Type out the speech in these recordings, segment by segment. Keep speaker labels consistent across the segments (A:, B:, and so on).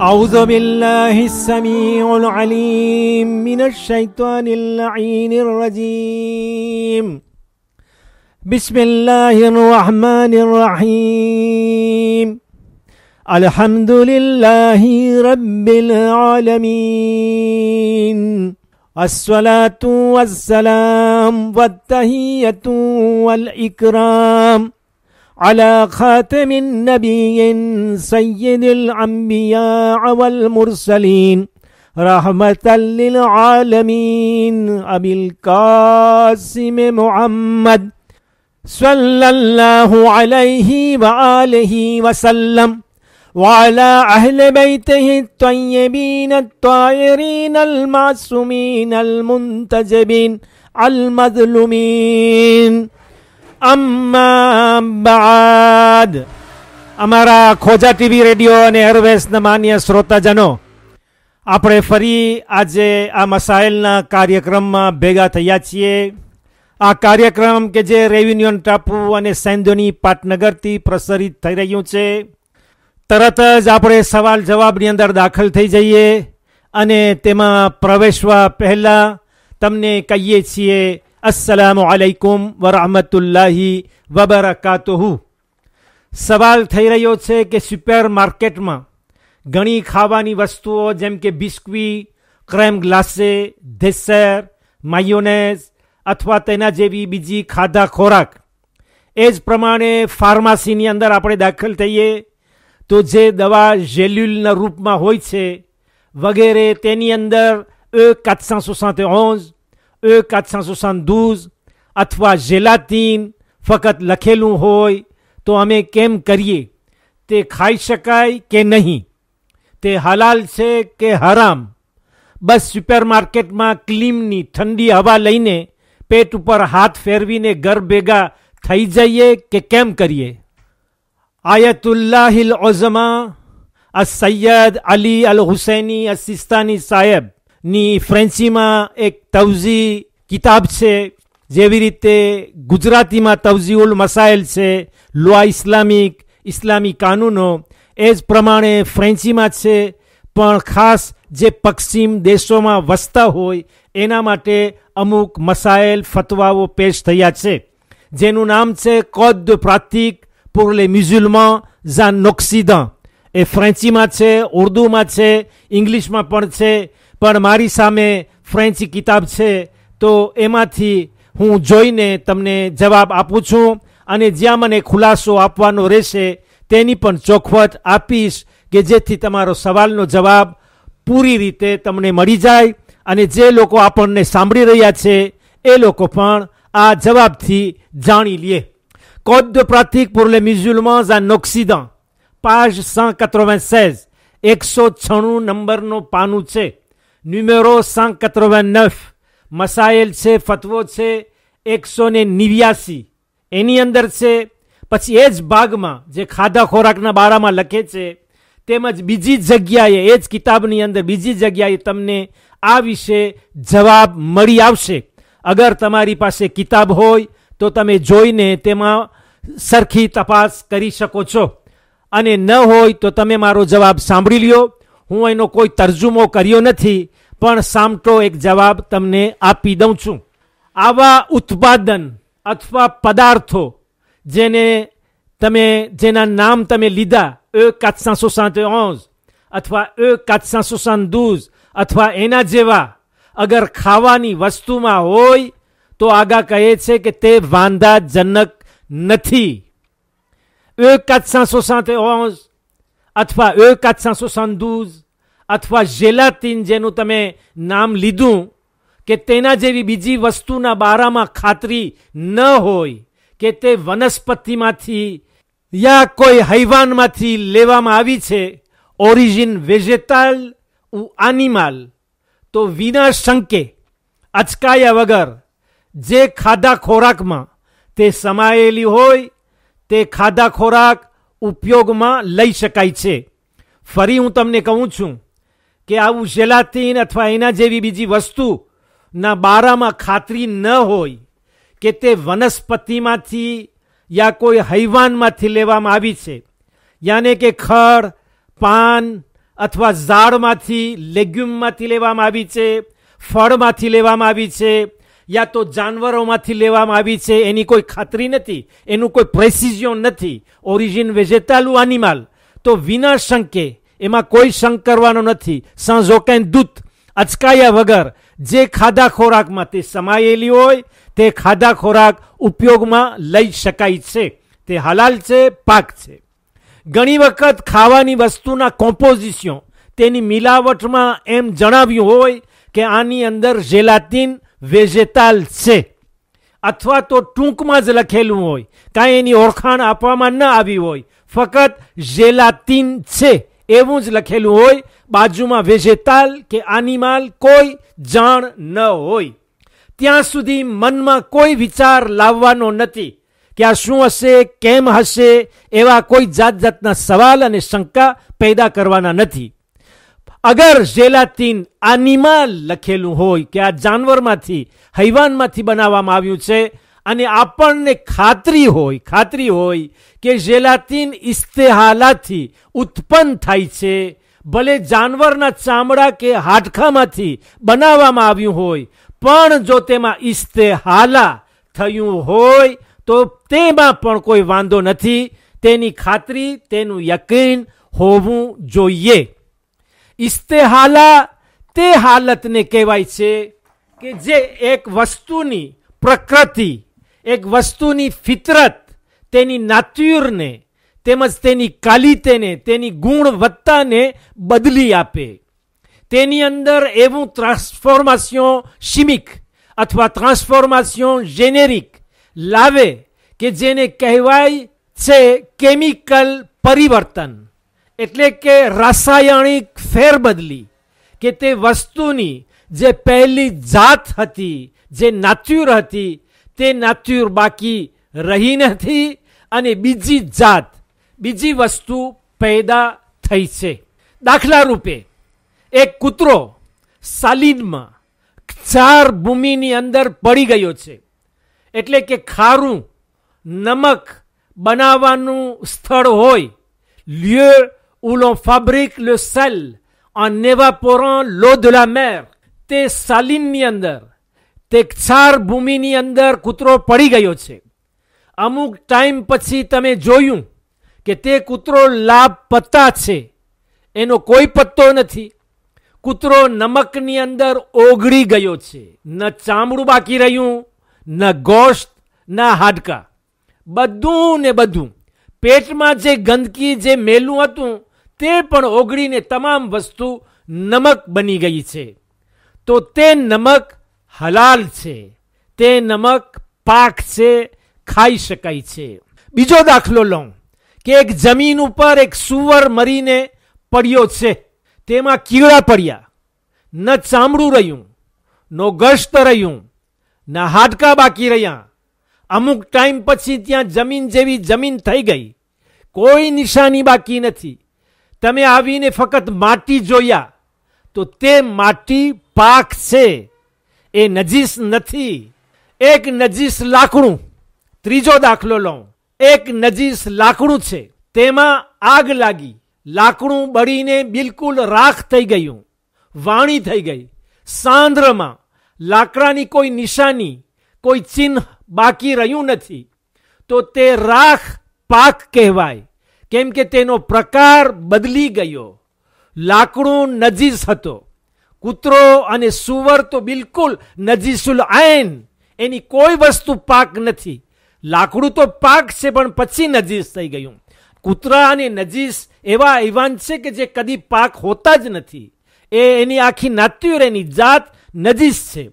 A: أعوذ بالله السميع العليم من الشيطان اللعين الرجيم بسم الله الرحمن الرحيم الحمد لله رب العالمين الصلاة والسلام والتهية والإكرام على خاتم النبي سيد الأنبياء والمرسلين رحمة للعالمين أبي القاسم محمد صلى الله عليه وآله وسلم وعلى أهل بيته الطيبين الطائرين المعصومين المنتجبين المظلومين અમ્મા અમારા ખોજા TV radio અને એરવેસના માન્ય શ્રોતાજનો આપણે ફરી આજે આ મસાઇલના કાર્યક્રમમાં ભેગા થયા છીએ આ કાર્યક્રમ કે જે રેવિન્યુન ટાપુ અને સેન્ધોની પાટનગરથી પ્રસારિત થઈ રહ્યું છે તરત જ આપણે સવાલ જવાબની અંદર દાખલ થઈ જઈએ અને તેમાં પ્રવેશવા પહેલાં તમને કહીએ છીએ અસલામ આલૈકુમ વરહમતુલ્લાહી વબરકાતુહુ સવાલ થઈ રહ્યો છે કે સુપર માર્કેટમાં ઘણી ખાવાની વસ્તુઓ જેમ કે બિસ્કવી ક્રેમ ગ્લાસે ધેસર માયોનેઝ અથવા તેના જેવી બીજી ખાધા ખોરાક એ જ પ્રમાણે ફાર્માસીની અંદર આપણે દાખલ થઈએ તો જે દવા જેલ્યુલના રૂપમાં હોય છે વગેરે તેની અંદર એક quatre cent soixante 472 અથવા જેલાતીન ફક્ત લખેલું હોય તો અમે કેમ કરીએ તે ખાઈ શકાય કે નહીં તે હલાલ છે કે હરામ બસ સુપરમાર્કેટમાં ક્લીમની ઠંડી હવા લઈને પેટ ઉપર હાથ ફેરવીને ઘર ભેગા થઈ જઈએ કે કેમ કરીએ આયતુલ્લાહિલ ઓઝમા અ સૈયદ અલી અલ હુસૈની અ સિસ્તાની સાહેબ ની ફ્રેન્ચીમાં એક તવજી કિતાબ છે જેવી રીતે ગુજરાતીમાં તવઝીઉલ મસાઇલ છે લોઆ ઇસ્લામિક ઇસ્લામી કાનૂનો એ જ પ્રમાણે ફ્રેન્ચીમાં છે પણ ખાસ જે પશ્ચિમ દેશોમાં વસતા હોય એના માટે અમુક મસાઇલ ફતવાઓ પેશ થયા છે જેનું નામ છે કોદ પ્રાતિક pour les musulmans en એ ફ્રેન્ચીમાં છે ઉર્દુમાં છે ઇંગ્લિશમાં પણ છે પણ મારી સામે ફ્રેન્ચ કિતાબ છે તો એમાંથી હું જોઈને તમને જવાબ આપું છું અને જ્યાં મને ખુલાસો આપવાનો રહેશે તેની પણ ચોખવટ આપીશ કે જેથી તમારો સવાલનો જવાબ પૂરી રીતે તમને મળી જાય અને જે લોકો આપણને સાંભળી રહ્યા છે એ લોકો પણ આ જવાબથી જાણી લે પ્રાથિક પુરલે pratique pour les musulmans en કતરો page એકસો છણું નંબરનું પાનું છે numéro 189 મસાયલ છે ફતવો છે એકસો ને નેવ્યાસી એની અંદર છે પછી એ જ ભાગમાં જે ખાધા ખોરાકના બારામાં લખે છે તેમજ બીજી જગ્યાએ એ જ કિતાબની અંદર બીજી જગ્યાએ તમને આ વિશે જવાબ મળી આવશે અગર તમારી પાસે કિતાબ હોય તો તમે જોઈને તેમાં સરખી તપાસ કરી શકો છો અને ન હોય તો તમે મારો જવાબ સાંભળી લ્યો હું એનો કોઈ તર્જુમો કર્યો નથી પણ સામટો એક જવાબ તમને આપી દઉં છું આવા ઉત્પાદન અથવા પદાર્થો જેને તમે જેના નામ તમે લીધા એ quatre cent અથવા એ quatre cent અથવા એના જેવા અગર ખાવાની વસ્તુમાં હોય તો આગા કહે છે કે તે વાંધાજનક નથી એ quatre cent અથવા એ quatre cent અથવા જેલાતિન જેનું તમે નામ લીધું કે તેના જેવી બીજી વસ્તુના બારામાં ખાતરી ન હોય કે તે વનસ્પતિમાંથી યા કોઈ હૈવાનમાંથી લેવામાં આવી છે ઓરિજિન વેજેટાલ ઉ આનિમાલ તો વિના શંકે અચકાયા વગર જે ખાધા ખોરાકમાં તે સમાયેલી હોય તે ખાધા ખોરાક ઉપયોગમાં લઈ શકાય છે ફરી હું તમને કહું છું કે આવું જેલાતીન અથવા એના જેવી બીજી વસ્તુના બારામાં ખાતરી ન હોય કે તે વનસ્પતિમાંથી યા કોઈ હૈવાનમાંથી લેવામાં આવી છે યાને કે ખડ પાન અથવા ઝાડમાંથી લેગ્યુમમાંથી લેવામાં આવી છે ફળમાંથી લેવામાં આવી છે યા તો જાનવરોમાંથી લેવામાં આવી છે એની કોઈ ખાતરી નથી એનું કોઈ પ્રેસિઝિયો નથી ઓરિજિન વેજેટાલુ એનિમલ તો વિના શંકે એમાં કોઈ શંક કરવાનો નથી સાંજો સંજોકેન દૂત અચકાયા વગર જે ખાધા ખોરાકમાં તે સમાયેલી હોય તે ખાધા ખોરાક ઉપયોગમાં લઈ શકાય છે તે હલાલ છે પાક છે ઘણી વખત ખાવાની વસ્તુના કોમ્પોઝિશન તેની મિલાવટમાં એમ જણાવ્યું હોય કે આની અંદર ઝેલાતીન વેજેતાલ છે અથવા તો ટૂંકમાં જ લખેલું હોય કાંઈ એની ઓળખાણ આપવામાં ન આવી હોય ફક્ત જેલાતીન છે એવું જ લખેલું હોય બાજુમાં વેજેતાલ કે આનિમાલ કોઈ જાણ ન હોય ત્યાં સુધી મનમાં કોઈ વિચાર લાવવાનો નથી કે આ શું હશે કેમ હશે એવા કોઈ જાત જાતના સવાલ અને શંકા પેદા કરવાના નથી અગર જેલાતીન આનિમાલ લખેલું હોય કે આ જાનવરમાંથી હૈવાનમાંથી બનાવવામાં આવ્યું છે અને આપણને ખાતરી હોય ખાતરી હોય કે જેલાતીન ઇસ્તેહાલાથી ઉત્પન્ન થાય છે ભલે જાનવરના ચામડા કે હાડખામાંથી બનાવવામાં આવ્યું હોય પણ જો તેમાં ઇસ્તેહાલા થયું હોય તો તેમાં પણ કોઈ વાંધો નથી તેની ખાતરી તેનું યકીન હોવું જોઈએ ઇસ્તેહાલા તે હાલતને કહેવાય છે કે જે એક વસ્તુની પ્રકૃતિ એક વસ્તુની ફિતરત તેની નાત્યુરને તેમજ તેની કાલિતેને તેની ગુણવત્તાને બદલી આપે તેની અંદર એવું ટ્રાન્સફોર્મેશન સિમિક અથવા ટ્રાન્સફોર્મેશન જેનેરિક લાવે કે જેને કહેવાય છે કેમિકલ પરિવર્તન એટલે કે રાસાયણિક ફેરબદલી કે તે વસ્તુની જે પહેલી જાત હતી જે નાચ્યુર હતી તે નાત્યુર બાકી રહી નથી અને બીજી જાત બીજી વસ્તુ પેદા થઈ છે દાખલા રૂપે એક કૂતરો સાલિદમાં ક્ષાર ભૂમિની અંદર પડી ગયો છે એટલે કે ખારું નમક બનાવવાનું સ્થળ હોય લ્યુ ઉલો ફેબ્રિક લે સેલ en évaporant l'eau de la mer તે સાલિનની અંદર તે ક્ષાર ભૂમિની અંદર કૂતરો પડી ગયો છે અમુક ટાઈમ પછી તમે જોયું કે તે કૂતરો લાભ પત્તા છે એનો કોઈ પત્તો નથી કૂતરો નમકની અંદર ઓગળી ગયો છે ન ચામડું બાકી રહ્યું ન ગોશ્ત ન હાડકા બધું ને બધું પેટમાં જે ગંદકી જે મેલું હતું તે પણ ઓગળીને તમામ વસ્તુ નમક બની ગઈ છે તો તે નમક હલાલ છે તે નમક પાક છે ખાઈ શકાય છે બીજો દાખલો લઉં કે એક જમીન ઉપર એક સુવર મરીને પડ્યો છે તેમાં કીડા પડ્યા ન ચામડું રહ્યું નો ગશ્ત રહ્યું ન હાડકા બાકી રહ્યા અમુક ટાઈમ પછી ત્યાં જમીન જેવી જમીન થઈ ગઈ કોઈ નિશાની બાકી નથી તમે આવીને ફક્ત માટી જોયા તો તે માટી પાક છે એ નજીસ નથી એક નજીસ લાકડું ત્રીજો દાખલો લઉં એક નજીસ લાકડું છે તેમાં આગ લાગી લાકડું બળીને બિલકુલ રાખ થઈ ગયું વાણી થઈ ગઈ સાંદ્રમાં લાકડાની કોઈ નિશાની કોઈ ચિહ્ન બાકી રહ્યું નથી તો તે રાખ પાક કહેવાય કેમ કે તેનો પ્રકાર બદલી ગયો લાકડું નજીસ હતો કૂતરો અને સુવર તો બિલકુલ નજીસુલ આયન એની કોઈ વસ્તુ પાક નથી લાકડું તો પાક છે પણ પછી નજીસ થઈ ગયું કૂતરા અને નજીસ એવા ઈવાન છે કે જે કદી પાક હોતા જ નથી એ એની આખી નાત્યુર એની જાત નજીસ છે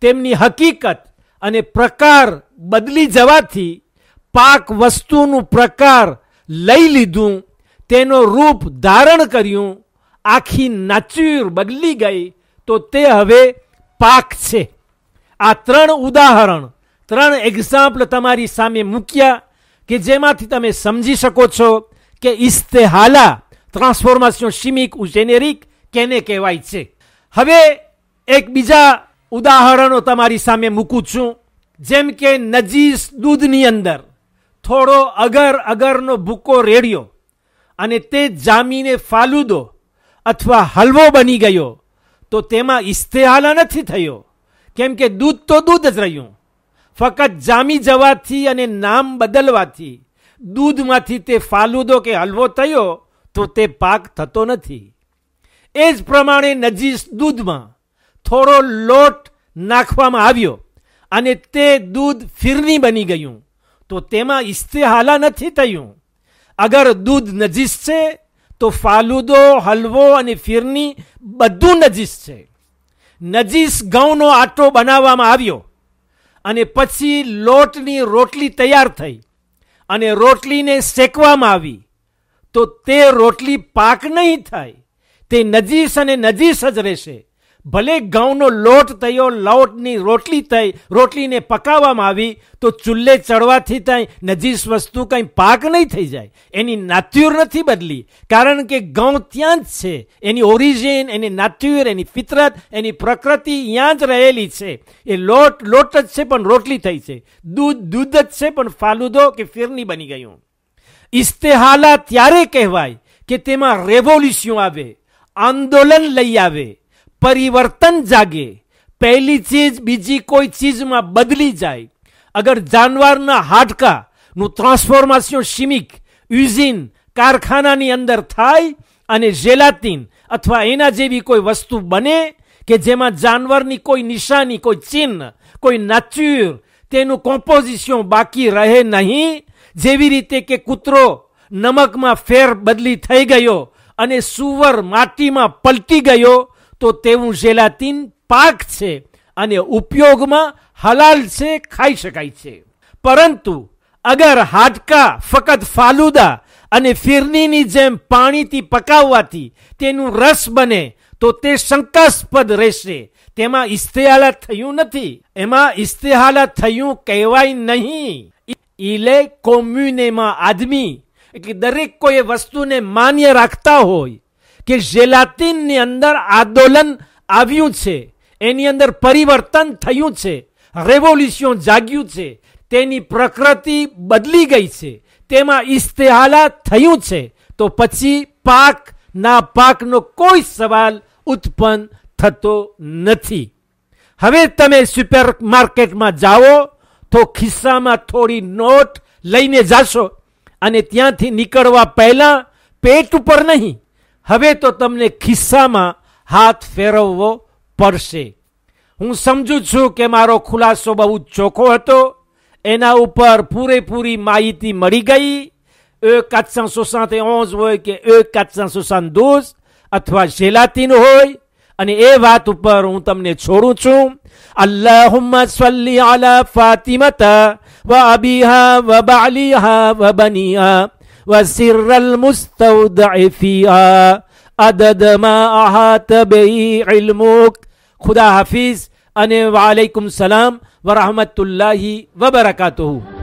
A: તેમની હકીકત અને પ્રકાર બદલી જવાથી પાક વસ્તુનું પ્રકાર લઈ લીધું તેનો રૂપ ધારણ કર્યું આખી નાચ્યુર બદલી ગઈ તો તે હવે પાક છે આ ત્રણ ઉદાહરણ ત્રણ એક્ઝામ્પલ તમારી સામે મૂક્યા કે જેમાંથી તમે સમજી શકો છો કે ઇસ્તેહાલા ટ્રાન્સફોર્મેશન સિમિક ઉજેનેરિક કેને કહેવાય છે હવે એક બીજા ઉદાહરણો તમારી સામે મૂકું છું જેમ કે નજીસ દૂધની અંદર થોડો અગર અગરનો ભૂકો રેડ્યો અને તે જામીને ફાલુદો અથવા હલવો બની ગયો તો તેમા ઇસ્તેહાલા નથી થયો કેમ કે દૂધ તો દૂધ જ રહ્યું ફક્ત જામી જવાત થી અને નામ બદલવા થી દૂધ માંથી તે ફાલુદો કે હલવો થયો તો તે પાક થતો નથી એ જ પ્રમાણે નજીસ દૂધ માં થોડો લોટ નાખવામાં આવ્યો અને તે દૂધ ફિરની બની ગયું તો તેમા ઇસ્તેહાલા નથી થઈયું અગર દૂધ નજીસ સે તો ફાલુદો હલવો અને ફીરની બધું નજીસ છે નજીસ ઘઉંનો આટો બનાવવામાં આવ્યો અને પછી લોટની રોટલી તૈયાર થઈ અને રોટલીને શેકવામાં આવી તો તે રોટલી પાક નહીં થાય તે નજીસ અને નજીસ જ રહેશે ભલે ઘઉંનો લોટ થયો લોટની રોટલી થઈ રોટલીને પકાવવામાં આવી તો ચૂલ્લે ચડવાથી ત્યાં નજીસ વસ્તુ કંઈ પાક નહીં થઈ જાય એની નાત્યુર નથી બદલી કારણ કે ઘઉં ત્યાં જ છે એની ઓરિજિન એની નાત્યુર એની ફિતરત એની પ્રકૃતિ ત્યાં જ રહેલી છે એ લોટ લોટ જ છે પણ રોટલી થઈ છે દૂધ દૂધ જ છે પણ ફાલુદો કે ફિરની બની ગયું ઇસ્તેહાલા ત્યારે કહેવાય કે તેમાં રેવોલ્યુશન આવે આંદોલન લઈ આવે પરિવર્તન જાગે પહેલી ચીજ બીજી કોઈ ચીજમાં બદલી જાય અગર જાનવરના હાડકાનું ટ્રાન્સફોર્મેશન શિમિક યુઝિન કારખાનાની અંદર થાય અને ઝેલાતીન અથવા એના જેવી કોઈ વસ્તુ બને કે જેમાં જાનવરની કોઈ નિશાની કોઈ ચિહ્ન કોઈ નાચ્યુર તેનું કોમ્પોઝિશન બાકી રહે નહીં જેવી રીતે કે કૂતરો નમકમાં ફેર બદલી થઈ ગયો અને સુવર માટીમાં પલટી ગયો તો તેવું જેલાતીન પાક છે અને ઉપયોગમાં હલાલ છે ખાઈ શકાય છે પરંતુ અગર હાડકા ફક્ત ફાલુદા અને ફિરનીની જેમ પાણીથી પકાવવાથી તેનું રસ બને તો તે શંકાસ્પદ રહેશે તેમાં ઇસ્તેહાલા થયું નથી એમાં ઇસ્તેહાલા થયું કહેવાય નહીં ઇલે કોમ્યુનેમાં આદમી એટલે દરેક કોઈ વસ્તુને માન્ય રાખતા હોય કે જેલાતીનની અંદર આંદોલન આવ્યું છે એની અંદર પરિવર્તન થયું છે રેવોલ્યુશન જાગ્યું છે તેની પ્રકૃતિ બદલી ગઈ છે તેમાં ઇસ્તેહાલા થયું છે તો પછી પાક ના પાકનો કોઈ સવાલ ઉત્પન્ન થતો નથી હવે તમે સુપર માર્કેટમાં જાઓ તો ખિસ્સામાં થોડી નોટ લઈને જાશો અને ત્યાંથી નીકળવા પહેલાં પેટ ઉપર નહીં હવે તો તમને ખિસ્સામાં હાથ ફેરવવો પડશે હું સમજું છું કે મારો ખુલાસો બહુ ચોખ્ખો હતો એના ઉપર પૂરેપૂરી માહિતી મળી ગઈ એ કાચસા સોસાતે ઓઝ હોય કે એ કાચસા સોસાન દોઝ અથવા જેલાતીન હોય અને એ વાત ઉપર હું તમને છોડું છું અલ્લાહુમ્મા સલ્લી અલા ફાતિમતા વ અબીહા વ બાલીહા વ બનીહા وسر المستودع فيها عدد ما أحاط به علمك خدا حافظ أنا وعليكم السلام ورحمة الله وبركاته